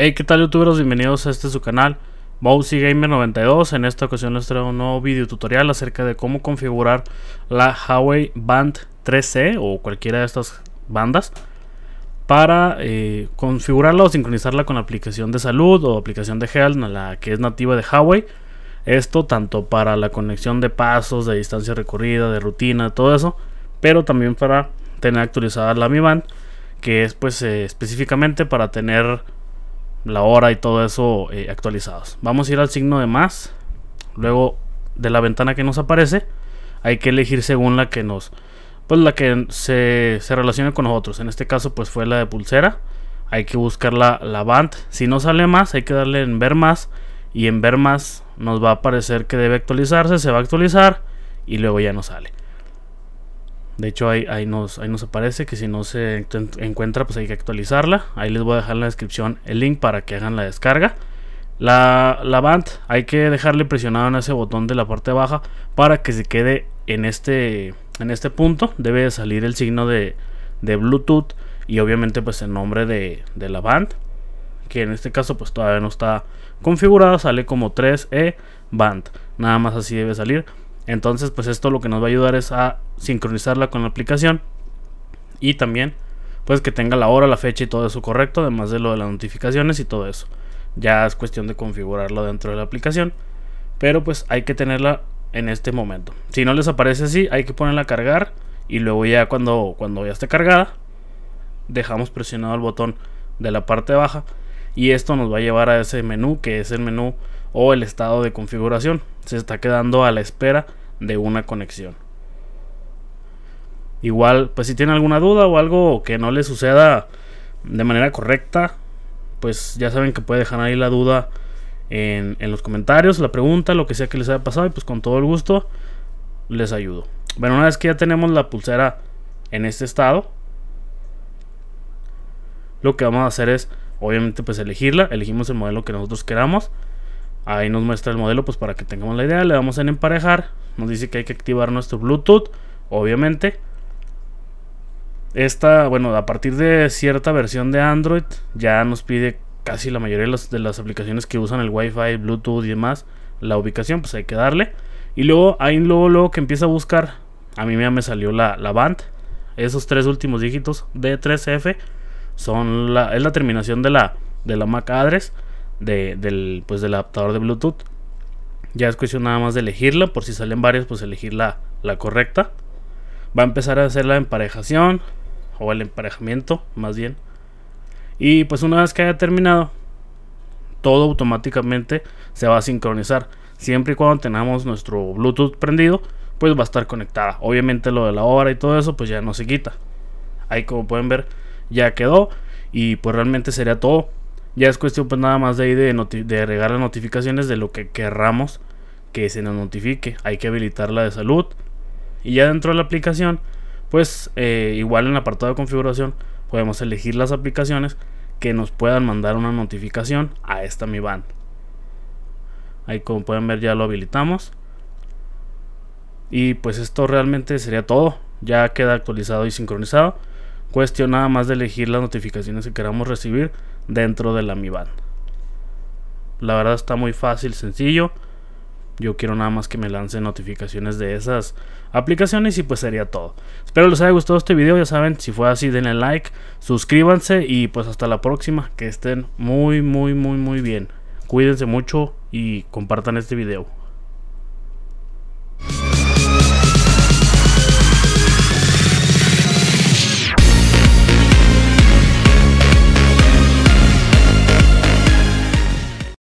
Hey, ¿qué tal Youtubers? Bienvenidos a este su canal, Mousy Gamer 92. En esta ocasión les traigo un nuevo video tutorial acerca de cómo configurar la Huawei Band 3C o cualquiera de estas bandas para eh, configurarla o sincronizarla con la aplicación de salud o aplicación de Health, la que es nativa de Huawei. Esto tanto para la conexión de pasos, de distancia recorrida, de rutina, todo eso, pero también para tener actualizada la Mi Band, que es pues eh, específicamente para tener la hora y todo eso eh, actualizados. Vamos a ir al signo de más. Luego de la ventana que nos aparece, hay que elegir según la que nos, pues la que se, se relacione con nosotros. En este caso, pues fue la de pulsera. Hay que buscar la, la band. Si no sale más, hay que darle en ver más. Y en ver más nos va a aparecer que debe actualizarse, se va a actualizar y luego ya no sale. De hecho, ahí, nos, nos aparece que si no se encuentra, pues hay que actualizarla. Ahí les voy a dejar en la descripción el link para que hagan la descarga. La, band hay que dejarle presionado en ese botón de la parte baja para que se quede en este, en este punto. Debe salir el signo de, Bluetooth y obviamente pues el nombre de, de la band. Que en este caso pues todavía no está configurada. Sale como 3E band. Nada más así debe salir. Entonces, pues esto lo que nos va a ayudar es a sincronizarla con la aplicación y también pues que tenga la hora, la fecha y todo eso correcto, además de lo de las notificaciones y todo eso. Ya es cuestión de configurarlo dentro de la aplicación, pero pues hay que tenerla en este momento. Si no les aparece así, hay que ponerla a cargar y luego ya cuando cuando ya esté cargada, dejamos presionado el botón de la parte baja y esto nos va a llevar a ese menú que es el menú o el estado de configuración. Se está quedando a la espera de una conexión. Igual, pues si tiene alguna duda o algo que no le suceda de manera correcta, pues ya saben que puede dejar ahí la duda en, en los comentarios, la pregunta, lo que sea que les haya pasado y pues con todo el gusto les ayudo. Bueno, una vez que ya tenemos la pulsera en este estado, lo que vamos a hacer es obviamente pues elegirla elegimos el modelo que nosotros queramos Ahí nos muestra el modelo, pues para que tengamos la idea. Le damos en emparejar. Nos dice que hay que activar nuestro Bluetooth, obviamente. Esta, bueno, a partir de cierta versión de Android, ya nos pide casi la mayoría de las, aplicaciones que usan el Wi-Fi, Bluetooth y demás, la ubicación, pues hay que darle. Y luego, ahí luego, luego que empieza a buscar, a mí me salió la, band. Esos tres últimos dígitos D3F son la, es la terminación de la, de la MAC address del, pues, del adaptador de Bluetooth. Ya es cuestión nada más de elegirla, por si salen varias pues elegir la, la correcta. Va a empezar a hacer la emparejación, o el emparejamiento, más bien. Y pues una vez que haya terminado, todo automáticamente se va a sincronizar. Siempre y cuando tengamos nuestro Bluetooth prendido, pues va a estar conectada. Obviamente lo de la hora y todo eso, pues ya no se quita. Ahí como pueden ver, ya quedó. Y pues realmente sería todo. Ya es cuestión pues nada más de ahí de, agregar las notificaciones de lo que querramos que se nos notifique. Hay que habilitar la de salud. Y ya dentro de la aplicación, pues eh, igual en el apartado de configuración podemos elegir las aplicaciones que nos puedan mandar una notificación a esta Mi Band. Ahí como pueden ver ya lo habilitamos. Y pues esto realmente sería todo. Ya queda actualizado y sincronizado. Cuestión nada más de elegir las notificaciones que queramos recibir dentro de la Mi Band. La verdad está muy fácil, sencillo. Yo quiero nada más que me lancen notificaciones de esas aplicaciones y pues sería todo. Espero les haya gustado este video, ya saben, si fue así denle like, suscríbanse y pues hasta la próxima. Que estén muy, muy, muy, muy bien. Cuídense mucho y compartan este video.